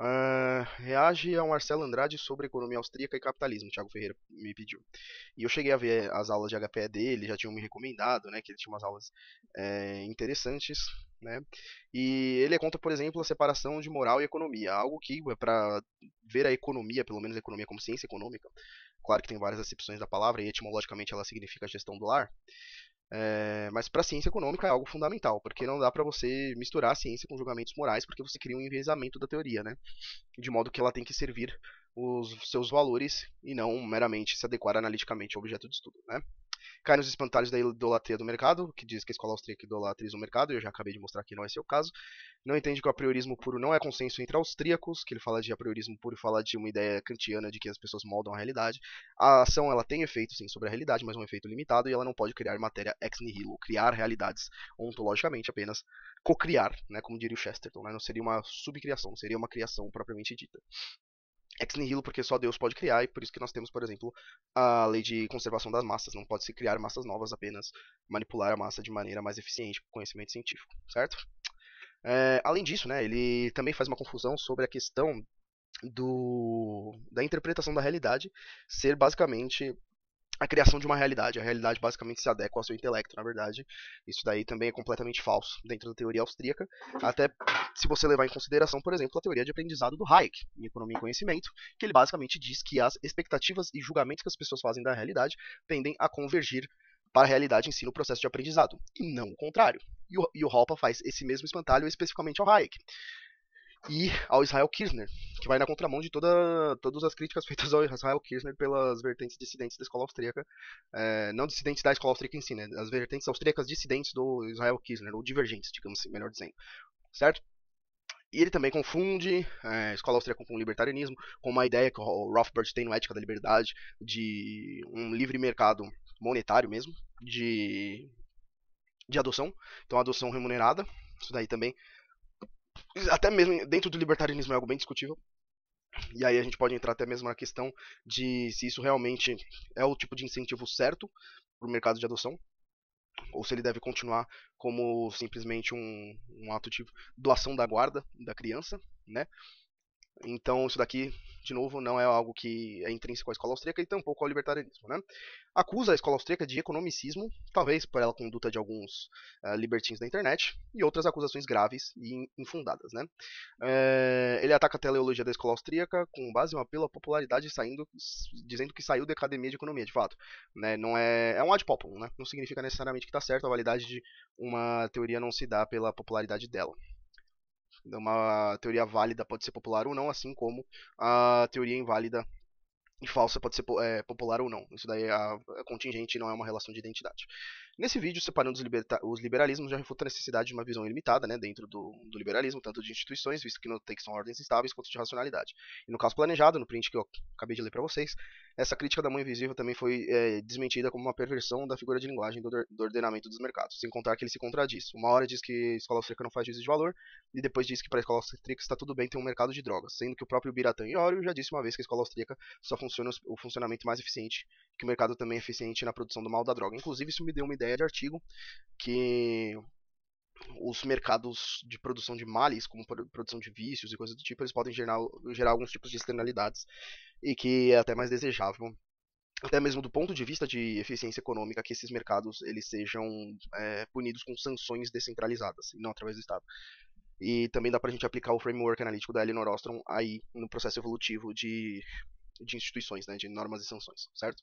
Uh, reage ao Marcelo Andrade sobre economia austríaca e capitalismo, Tiago Thiago Ferreira me pediu. E eu cheguei a ver as aulas de HPE dele, já tinham me recomendado, né, que ele tinha umas aulas é, interessantes, né? E ele conta, por exemplo, a separação de moral e economia, algo que é para ver a economia, pelo menos a economia como ciência econômica. Claro que tem várias acepções da palavra e etimologicamente ela significa gestão do lar, é, mas para a ciência econômica é algo fundamental, porque não dá para você misturar a ciência com julgamentos morais, porque você cria um enviesamento da teoria, né? De modo que ela tem que servir os seus valores e não meramente se adequar analiticamente ao objeto de estudo, né? cai nos espantalhos da idolatria do mercado, que diz que a escola austríaca idolatriza o mercado, e eu já acabei de mostrar que não é seu caso. Não entende que o apriorismo puro não é consenso entre austríacos, que ele fala de apriorismo puro e fala de uma ideia kantiana de que as pessoas moldam a realidade. A ação ela tem efeito sim sobre a realidade, mas um efeito limitado, e ela não pode criar matéria ex nihilo, criar realidades ontologicamente, apenas cocriar, né, como diria o Chesterton, né? não seria uma subcriação, seria uma criação propriamente dita ex nihilo porque só Deus pode criar e por isso que nós temos, por exemplo, a lei de conservação das massas, não pode se criar massas novas, apenas manipular a massa de maneira mais eficiente com conhecimento científico, certo? É, além disso, né, ele também faz uma confusão sobre a questão do, da interpretação da realidade ser basicamente a criação de uma realidade. A realidade basicamente se adequa ao seu intelecto, na verdade. Isso daí também é completamente falso dentro da teoria austríaca, até se você levar em consideração, por exemplo, a teoria de aprendizado do Hayek, em Economia e Conhecimento, que ele basicamente diz que as expectativas e julgamentos que as pessoas fazem da realidade tendem a convergir para a realidade em si no processo de aprendizado, e não o contrário. E o, e o Hoppe faz esse mesmo espantalho especificamente ao Hayek e ao Israel Kirchner, que vai na contramão de toda, todas as críticas feitas ao Israel Kirchner pelas vertentes dissidentes da escola austríaca, é, não dissidentes da escola austríaca em si, né, as vertentes austríacas dissidentes do Israel Kirchner, ou divergentes, digamos assim, melhor dizendo, certo? E ele também confunde é, a escola austríaca com o libertarianismo, com uma ideia que o Rothbard tem no Ética da Liberdade, de um livre mercado monetário mesmo, de, de adoção, então adoção remunerada, isso daí também até mesmo dentro do libertarianismo é algo bem discutível. E aí a gente pode entrar até mesmo na questão de se isso realmente é o tipo de incentivo certo para o mercado de adoção, ou se ele deve continuar como simplesmente um, um ato de doação da guarda da criança, né? Então, isso daqui, de novo, não é algo que é intrínseco à escola austríaca e tampouco ao libertarianismo. Né? Acusa a escola austríaca de economicismo, talvez por ela conduta de alguns uh, libertins da internet, e outras acusações graves e infundadas. Né? Eh, ele ataca a teleologia da escola austríaca com base em um apelo à popularidade, saindo, dizendo que saiu da academia de economia, de fato. Né? Não é, é um ad populum, né? não significa necessariamente que está certo, a validade de uma teoria não se dá pela popularidade dela. Uma teoria válida pode ser popular ou não, assim como a teoria inválida e falsa pode ser é, popular ou não. Isso daí é, é contingente, não é uma relação de identidade. Nesse vídeo, separando os, os liberalismos, já refuta a necessidade de uma visão ilimitada né, dentro do, do, liberalismo, tanto de instituições, visto que não tem que são ordens estáveis, quanto de racionalidade. E no caso planejado, no print que eu acabei de ler para vocês, essa crítica da mão invisível também foi é, desmentida como uma perversão da figura de linguagem do, do, ordenamento dos mercados, sem contar que ele se contradiz. Uma hora diz que a escola austríaca não faz juízo de valor, e depois diz que para a escola austríaca está tudo bem ter um mercado de drogas, sendo que o próprio Biratan Iório já disse uma vez que a escola austríaca só funciona o funcionamento mais eficiente, que o mercado também é eficiente na produção do mal da droga. Inclusive, isso me deu uma ideia ideia de artigo, que os mercados de produção de males, como produção de vícios e coisas do tipo, eles podem gerar, gerar alguns tipos de externalidades e que é até mais desejável, até mesmo do ponto de vista de eficiência econômica, que esses mercados eles sejam é, punidos com sanções descentralizadas e não através do Estado. E também dá para a gente aplicar o framework analítico da Eleanor Ostrom aí no processo evolutivo de de instituições, né, de normas e sanções, certo?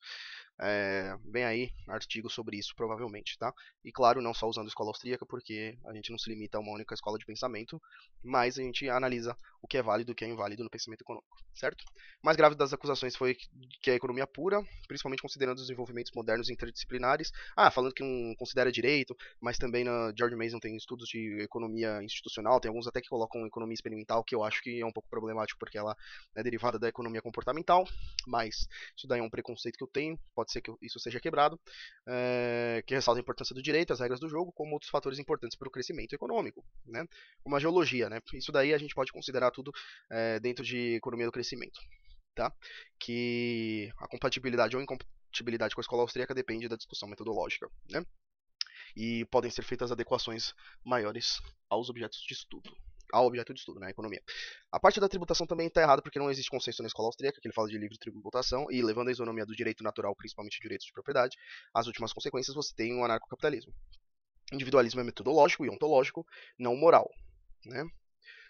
É, vem aí artigo sobre isso, provavelmente, tá? E claro, não só usando a escola austríaca, porque a gente não se limita a uma única escola de pensamento, mas a gente analisa o que é válido e o que é inválido no pensamento econômico, certo? Mais grave das acusações foi que a economia pura, principalmente considerando os desenvolvimentos modernos e interdisciplinares. Ah, falando que não considera direito, mas também na George Mason tem estudos de economia institucional, tem alguns até que colocam economia experimental, que eu acho que é um pouco problemático porque ela é derivada da economia comportamental mas isso daí é um preconceito que eu tenho, pode ser que isso seja quebrado, é, que ressalta a importância do direito, as regras do jogo, como outros fatores importantes para o crescimento econômico, né? como a geologia. Né? Isso daí a gente pode considerar tudo é, dentro de economia do crescimento. Tá? Que a compatibilidade ou incompatibilidade com a escola austríaca depende da discussão metodológica. Né? E podem ser feitas adequações maiores aos objetos de estudo ao objeto de estudo, né, a economia. A parte da tributação também está errada porque não existe consenso na escola austríaca, que ele fala de livre tributação, e levando a isonomia do direito natural, principalmente direitos de propriedade, as últimas consequências você tem o anarcocapitalismo. Individualismo é metodológico e ontológico, não moral, né?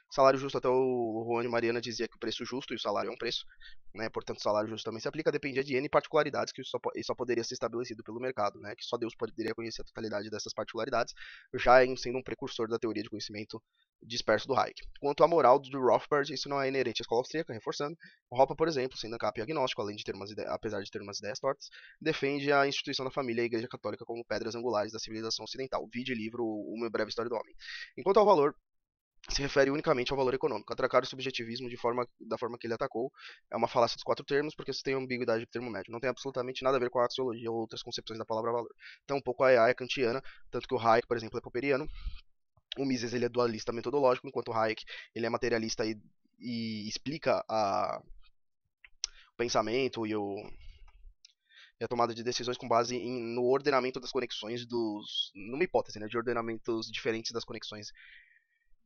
Salário justo, até o Juan Mariana dizia que o preço justo e o salário é um preço, né? Portanto, o salário justo também se aplica, dependia de N particularidades que só, só poderia ser estabelecido pelo mercado, né? Que só Deus poderia conhecer a totalidade dessas particularidades, já sendo um precursor da teoria de conhecimento disperso do Hayek. Quanto à moral do Rothbard, isso não é inerente à escola austríaca, reforçando. Hoppe, por exemplo, sendo ancap e agnóstico, além de ter umas ideias, apesar de ter umas ideias tortas, defende a instituição da família e a igreja católica como pedras angulares da civilização ocidental. Vide livro Uma Breve História do Homem. Enquanto ao valor, se refere unicamente ao valor econômico. Atracar o subjetivismo forma, da forma que ele atacou é uma falácia dos quatro termos, porque você tem ambiguidade do termo médio. Não tem absolutamente nada a ver com a axiologia ou outras concepções da palavra valor. Então, um pouco a EA é kantiana, tanto que o Hayek, por exemplo, é popperiano. O Mises ele é dualista metodológico, enquanto o Hayek ele é materialista e, e explica a, o pensamento e o, e a tomada de decisões com base em, no ordenamento das conexões dos. numa hipótese, né? De ordenamentos diferentes das conexões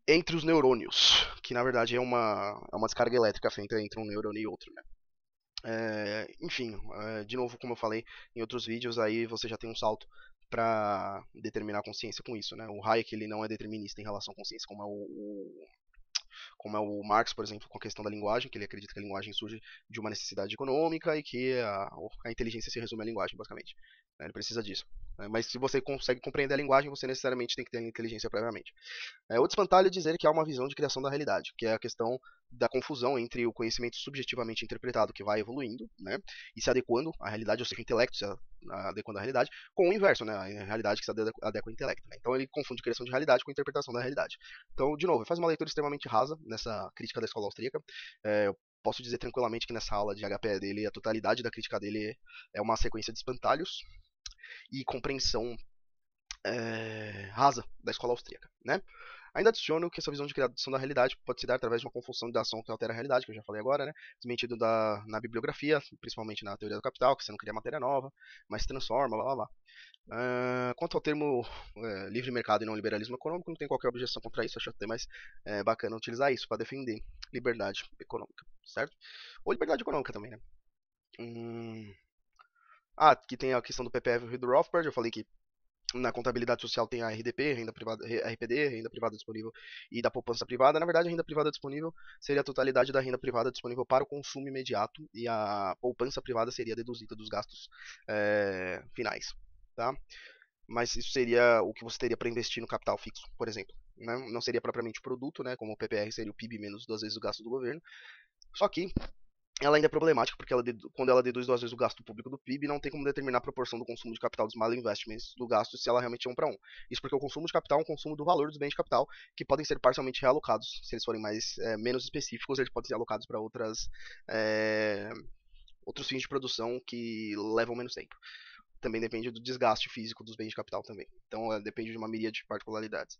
entre os neurônios, que na verdade é uma, é uma descarga elétrica feita entre um neurônio e outro, né? É, enfim, é, de novo, como eu falei em outros vídeos, aí você já tem um salto para determinar a consciência com isso, né? O Hayek é ele não é determinista em relação à consciência, como é o, o como é o Marx, por exemplo, com a questão da linguagem, que ele acredita que a linguagem surge de uma necessidade econômica e que a, a inteligência se resume à linguagem, basicamente. Né? Ele precisa disso. Né? Mas se você consegue compreender a linguagem, você necessariamente tem que ter inteligência previamente. É, outro espantalho é dizer que há uma visão de criação da realidade, que é a questão da confusão entre o conhecimento subjetivamente interpretado, que vai evoluindo né, e se adequando à realidade, ou seja, o intelecto se adequando à realidade, com o inverso, né? A realidade que se adequa ao intelecto. Né? Então ele confunde criação de realidade com interpretação da realidade. Então, de novo, faz uma leitura extremamente rasa nessa crítica da escola austríaca. É, eu posso dizer tranquilamente que nessa aula de HP dele, a totalidade da crítica dele é uma sequência de espantalhos e compreensão é, rasa da escola austríaca, né? Ainda adiciono que essa visão de criação da realidade pode se dar através de uma confusão da ação que altera a realidade, que eu já falei agora, né? Desmentido da, na bibliografia, principalmente na teoria do capital, que você não cria matéria nova, mas transforma, blá blá blá. Uh, quanto ao termo é, livre mercado e não liberalismo econômico, não tem qualquer objeção contra isso, acho até mais é, bacana utilizar isso para defender liberdade econômica, certo? Ou liberdade econômica também, né? Hum... Ah, que tem a questão do PPF e do Rothbard, eu falei que na contabilidade social tem a RDP, renda privada, RPD, renda privada disponível, e da poupança privada. Na verdade, a renda privada disponível seria a totalidade da renda privada disponível para o consumo imediato e a poupança privada seria deduzida dos gastos é, finais, tá? Mas isso seria o que você teria para investir no capital fixo, por exemplo. Né? Não seria propriamente produto, né? Como o PPR seria o PIB menos duas vezes o gasto do governo. Só que ela ainda é problemática porque ela quando ela deduz duas vezes o gasto público do PIB, não tem como determinar a proporção do consumo de capital dos mal investments do gasto se ela realmente é um para um. Isso porque o consumo de capital é um consumo do valor dos bens de capital que podem ser parcialmente realocados, se eles forem mais é, menos específicos, eles podem ser alocados para outras é, outros fins de produção que levam menos tempo também depende do desgaste físico dos bens de capital também. Então eh, depende de uma miríade de particularidades.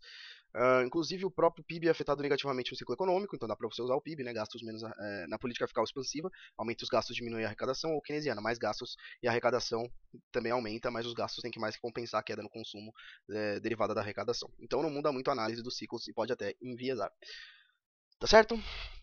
Uh, inclusive o próprio PIB é afetado negativamente no ciclo econômico, então dá para você usar o PIB, né, gastos menos é, na política fiscal expansiva, aumenta os gastos, diminui a arrecadação, ou keynesiana, mais gastos e a arrecadação também aumenta, mas os gastos têm que mais que compensar a queda no consumo é, derivada da arrecadação. Então não muda muito a análise dos ciclos e pode até enviesar. Tá certo?